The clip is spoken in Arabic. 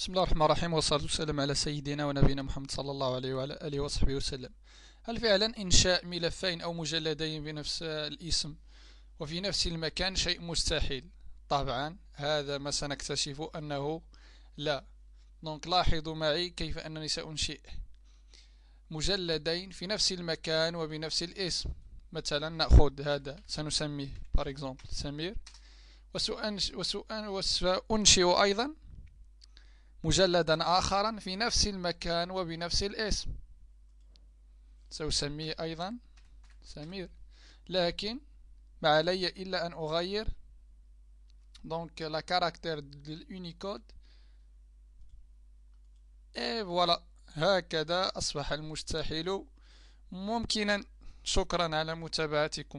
بسم الله الرحمن الرحيم والصلاة والسلام على سيدنا ونبينا محمد صلى الله عليه وعلى آله وصحبه وسلم هل فعلا إنشاء ملفين أو مجلدين بنفس الاسم وفي نفس المكان شيء مستحيل طبعا هذا ما سنكتشف أنه لا دونك لاحظوا معي كيف أنني سأنشئ مجلدين في نفس المكان وبنفس الاسم مثلا نأخذ هذا سنسميه بار اكزومبل سمير وسأنشئ أيضا مجلدا آخرا في نفس المكان وبنفس الاسم سأسميه أيضا سمير لكن ما علي إلا أن أغير دونك لا كاركتر de l'unicode اي فوالا هكذا أصبح المستحيل ممكنا شكرا على متابعتكم